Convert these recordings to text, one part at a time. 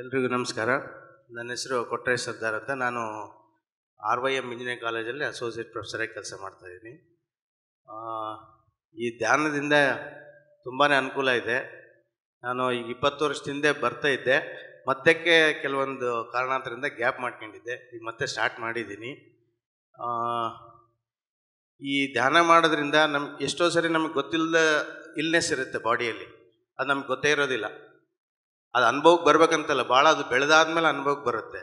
ಎಲ್ರಿಗೂ ನಮಸ್ಕಾರ ನನ್ನ ಹೆಸರು ಕೊಟ್ಟರೆ ಸರ್ದಾರ್ ಅಂತ ನಾನು ಆರ್ ವೈ ಎಮ್ ಇಂಜಿನಿಯರಿಂಗ್ ಕಾಲೇಜಲ್ಲಿ ಅಸೋಸಿಯೇಟ್ ಪ್ರೊಫೆಸರಾಗಿ ಕೆಲಸ ಮಾಡ್ತಾಯಿದ್ದೀನಿ ಈ ಧ್ಯಾನದಿಂದ ತುಂಬಾ ಅನುಕೂಲ ಇದೆ ನಾನು ಈಗ ಇಪ್ಪತ್ತು ವರ್ಷದಿಂದ ಬರ್ತಾ ಇದ್ದೆ ಮಧ್ಯಕ್ಕೆ ಕೆಲವೊಂದು ಕಾರಣಾಂತರದಿಂದ ಗ್ಯಾಪ್ ಮಾಡ್ಕೊಂಡಿದ್ದೆ ಈಗ ಮತ್ತೆ ಸ್ಟಾರ್ಟ್ ಮಾಡಿದ್ದೀನಿ ಈ ಧ್ಯಾನ ಮಾಡೋದ್ರಿಂದ ನಮ್ಗೆ ಎಷ್ಟೋ ಸರಿ ನಮಗೆ ಗೊತ್ತಿಲ್ಲದ ಇಲ್ನೆಸ್ ಇರುತ್ತೆ ಬಾಡಿಯಲ್ಲಿ ಅದು ನಮ್ಗೆ ಗೊತ್ತೇ ಇರೋದಿಲ್ಲ ಅದು ಅನುಭವಕ್ಕೆ ಬರಬೇಕಂತಲ್ಲ ಭಾಳ ಅದು ಬೆಳೆದಾದ್ಮೇಲೆ ಅನುಭವಕ್ಕೆ ಬರುತ್ತೆ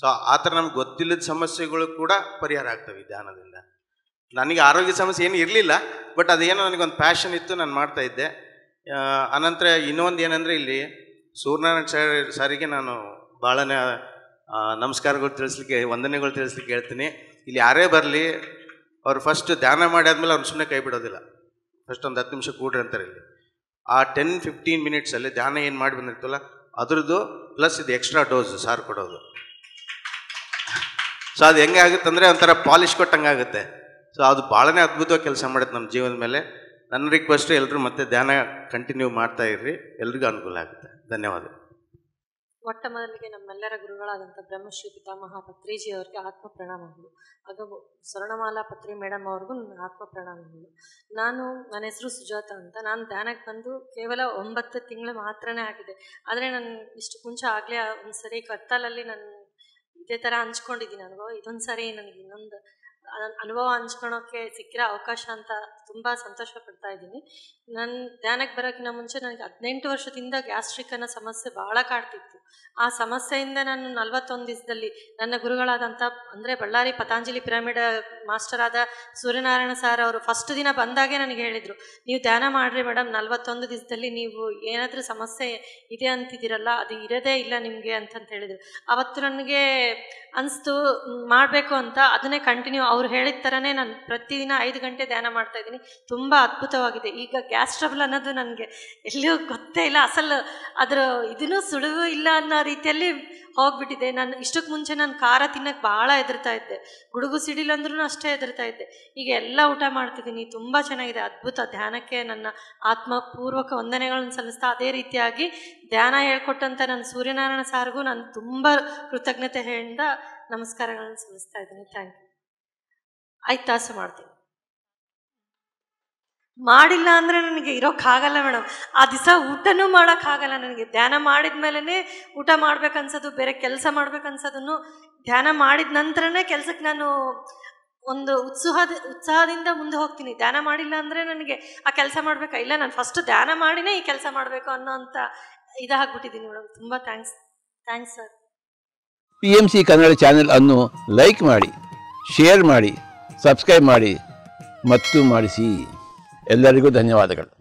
ಸೊ ಆ ಥರ ನಮ್ಗೆ ಗೊತ್ತಿಲ್ಲದ ಸಮಸ್ಯೆಗಳು ಕೂಡ ಪರಿಹಾರ ಆಗ್ತವೆ ಈ ಧ್ಯಾನದಿಂದ ನನಗೆ ಆರೋಗ್ಯ ಸಮಸ್ಯೆ ಏನು ಇರಲಿಲ್ಲ ಬಟ್ ಅದೇನೋ ನನಗೊಂದು ಪ್ಯಾಷನ್ ಇತ್ತು ನಾನು ಮಾಡ್ತಾಯಿದ್ದೆ ಅನಂತರ ಇನ್ನೊಂದು ಏನಂದರೆ ಇಲ್ಲಿ ಸೂರ್ಯನಾರಾಯಣ ಸಾರಿಗೆ ನಾನು ಭಾಳನೇ ನಮಸ್ಕಾರಗಳು ತಿಳಿಸ್ಲಿಕ್ಕೆ ವಂದನೆಗಳು ತಿಳಿಸ್ಲಿಕ್ಕೆ ಹೇಳ್ತೀನಿ ಇಲ್ಲಿ ಯಾರೇ ಬರಲಿ ಅವ್ರು ಫಸ್ಟ್ ಧ್ಯಾನ ಮಾಡಿ ಆದಮೇಲೆ ಅವ್ರು ಸುಮ್ಮನೆ ಕೈ ಬಿಡೋದಿಲ್ಲ ಫಸ್ಟ್ ಒಂದು ಹತ್ತು ನಿಮಿಷ ಕೂಡ್ರಿ ಅಂತಾರೆ ಇಲ್ಲಿ ಆ ಟೆನ್ ಫಿಫ್ಟೀನ್ ಮಿನಿಟ್ಸಲ್ಲಿ ಧ್ಯಾನ ಏನು ಮಾಡಿ ಬಂದಿರ್ತಲ್ಲ ಅದ್ರದ್ದು ಪ್ಲಸ್ ಇದು ಎಕ್ಸ್ಟ್ರಾ ಡೋಸ್ ಸಾರು ಕೊಡೋದು ಸೊ ಅದು ಹೆಂಗೆ ಆಗುತ್ತೆ ಅಂದರೆ ಒಂಥರ ಪಾಲಿಷ್ ಕೊಟ್ಟಂಗೆ ಆಗುತ್ತೆ ಸೊ ಅದು ಭಾಳನೇ ಅದ್ಭುತವಾಗಿ ಕೆಲಸ ಮಾಡುತ್ತೆ ನಮ್ಮ ಜೀವನದ ಮೇಲೆ ನನ್ನ ರಿಕ್ವೆಸ್ಟ್ ಎಲ್ಲರೂ ಮತ್ತೆ ಧ್ಯಾನ ಕಂಟಿನ್ಯೂ ಮಾಡ್ತಾ ಇರ್ರಿ ಎಲ್ರಿಗೂ ಅನುಕೂಲ ಆಗುತ್ತೆ ಧನ್ಯವಾದ ಮೊಟ್ಟ ಮೊದಲಿಗೆ ನಮ್ಮೆಲ್ಲರ ಗುರುಗಳಾದಂಥ ಬ್ರಹ್ಮಶ್ರೀ ಪಿತಾಮಹ ಪತ್ರಿಜಿ ಅವರಿಗೆ ಆತ್ಮ ಪ್ರಣಾಮಗಳು ಅದು ಸ್ವರ್ಣಮಾಲಾ ಪತ್ರಿ ಮೇಡಮ್ ಅವ್ರಿಗೂ ನನ್ನ ಆತ್ಮ ಪ್ರಣಾಮಗಳು ನಾನು ನನ್ನ ಹೆಸರು ಸುಜಾತ ಅಂತ ನಾನು ಧ್ಯಾನಕ್ಕೆ ಬಂದು ಕೇವಲ ಒಂಬತ್ತು ತಿಂಗಳು ಮಾತ್ರನೇ ಆಗಿದೆ ಆದರೆ ನಾನು ಇಷ್ಟು ಕುಂಚ ಆಗಲೇ ಒಂದು ಸರಿ ಕತ್ತಲಲ್ಲಿ ನಾನು ಇದೇ ಥರ ಹಂಚ್ಕೊಂಡಿದ್ದೀನಿ ಅನುಭವ ಇದೊಂದು ಸಾರಿ ನನಗೆ ಇನ್ನೊಂದು ಅನುಭವ ಹಂಚ್ಕೊಳೋಕ್ಕೆ ಸಿಕ್ಕಿರೋ ಅವಕಾಶ ಅಂತ ತುಂಬ ಸಂತೋಷ ಪಡ್ತಾ ಇದ್ದೀನಿ ನನ್ನ ಧ್ಯಾನಕ್ಕೆ ಬರೋಕ್ಕಿಂತ ಮುಂಚೆ ನನಗೆ ಹದಿನೆಂಟು ವರ್ಷದಿಂದ ಗ್ಯಾಸ್ಟ್ರಿಕ್ ಅನ್ನೋ ಸಮಸ್ಯೆ ಭಾಳ ಕಾಡ್ತಿತ್ತು ಆ ಸಮಸ್ಯೆಯಿಂದ ನಾನು ನಲವತ್ತೊಂದು ದಿವಸದಲ್ಲಿ ನನ್ನ ಗುರುಗಳಾದಂಥ ಅಂದರೆ ಬಳ್ಳಾರಿ ಪತಾಂಜಲಿ ಪಿರಾಮಿಡ್ ಮಾಸ್ಟರ್ ಆದ ಸೂರ್ಯನಾರಾಯಣ ಸಾರ್ ಅವರು ಫಸ್ಟ್ ದಿನ ಬಂದಾಗೆ ನನಗೆ ಹೇಳಿದರು ನೀವು ಧ್ಯಾನ ಮಾಡಿರಿ ಮೇಡಮ್ ನಲ್ವತ್ತೊಂದು ದಿವಸದಲ್ಲಿ ನೀವು ಏನಾದರೂ ಸಮಸ್ಯೆ ಇದೆ ಅಂತಿದ್ದೀರಲ್ಲ ಅದು ಇರೋದೇ ಇಲ್ಲ ನಿಮಗೆ ಅಂತಂತ ಹೇಳಿದರು ಅವತ್ತು ನನಗೆ ಅನಿಸ್ತು ಮಾಡಬೇಕು ಅಂತ ಅದನ್ನೇ ಕಂಟಿನ್ಯೂ ಅವ್ರು ಹೇಳಿದ ಥರನೇ ನಾನು ಪ್ರತಿದಿನ ಐದು ಗಂಟೆ ಧ್ಯಾನ ಮಾಡ್ತಾ ಇದ್ದೀನಿ ತುಂಬ ಅದ್ಭುತವಾಗಿದೆ ಈಗ ಗ್ಯಾಸ್ ಟ್ರಬಲ್ ಅನ್ನೋದು ನನಗೆ ಎಲ್ಲಿಯೂ ಗೊತ್ತೇ ಇಲ್ಲ ಅಸಲು ಅದರ ಇದನ್ನು ಸುಳಿವು ಇಲ್ಲ ಅನ್ನೋ ರೀತಿಯಲ್ಲಿ ಹೋಗ್ಬಿಟ್ಟಿದೆ ನಾನು ಇಷ್ಟಕ್ಕೆ ಮುಂಚೆ ನಾನು ಖಾರ ತಿನ್ನೋಕ್ಕೆ ಭಾಳ ಹೆದರ್ತಾ ಇದ್ದೆ ಗುಡುಗು ಸಿಡಿಲಂದ್ರೂ ಅಷ್ಟೇ ಹೆದರ್ತಾ ಇದ್ದೆ ಈಗ ಎಲ್ಲ ಊಟ ಮಾಡ್ತಿದ್ದೀನಿ ತುಂಬ ಚೆನ್ನಾಗಿದೆ ಅದ್ಭುತ ಧ್ಯಾನಕ್ಕೆ ನನ್ನ ಆತ್ಮಪೂರ್ವಕ ವಂದನೆಗಳನ್ನು ಸಲ್ಲಿಸ್ತಾ ಅದೇ ರೀತಿಯಾಗಿ ಧ್ಯಾನ ಹೇಳ್ಕೊಟ್ಟಂತ ನನ್ನ ಸೂರ್ಯನಾರಾಯಣ ಸಾರ್ಗೂ ನಾನು ತುಂಬ ಕೃತಜ್ಞತೆ ಹೇಳಿದ ನಮಸ್ಕಾರಗಳನ್ನು ಸಲ್ಲಿಸ್ತಾ ಇದ್ದೀನಿ ಥ್ಯಾಂಕ್ ಯು ಐದು ತಾಸು ಮಾಡ್ತೀನಿ ಮಾಡಿಲ್ಲ ಅಂದ್ರೆ ನನಗೆ ಇರೋಕ್ಕಾಗಲ್ಲ ಮೇಡಮ್ ಆ ದಿವಸ ಊಟನೂ ಮಾಡೋಕ್ಕಾಗಲ್ಲ ನನಗೆ ಧ್ಯಾನ ಮಾಡಿದ ಊಟ ಮಾಡ್ಬೇಕನ್ಸೋದು ಬೇರೆ ಕೆಲಸ ಮಾಡ್ಬೇಕನ್ಸೋದನ್ನು ಧ್ಯಾನ ಮಾಡಿದ ನಂತರನೇ ಕೆಲಸಕ್ಕೆ ನಾನು ಒಂದು ಉತ್ಸಾಹದ ಉತ್ಸಾಹದಿಂದ ಮುಂದೆ ಹೋಗ್ತೀನಿ ಧ್ಯಾನ ಮಾಡಿಲ್ಲ ಅಂದರೆ ನನಗೆ ಆ ಕೆಲಸ ಮಾಡಬೇಕಾ ಇಲ್ಲ ನಾನು ಫಸ್ಟ್ ಧ್ಯಾನ ಮಾಡಿನೇ ಈ ಕೆಲಸ ಮಾಡಬೇಕು ಅನ್ನೋ ಅಂತ ಇದಾಗ್ಬಿಟ್ಟಿದ್ದೀನಿ ಮೇಡಮ್ ತುಂಬ thanks thanks sir P M C Kannada channel ಅನ್ನು ಲೈಕ್ ಮಾಡಿ ಶೇರ್ ಮಾಡಿ ಸಬ್ಸ್ಕ್ರೈಬ್ ಮಾಡಿ ಮತ್ತು ಮಾಡಿಸಿ ಎಲ್ಲರಿಗೂ ಧನ್ಯವಾದಗಳು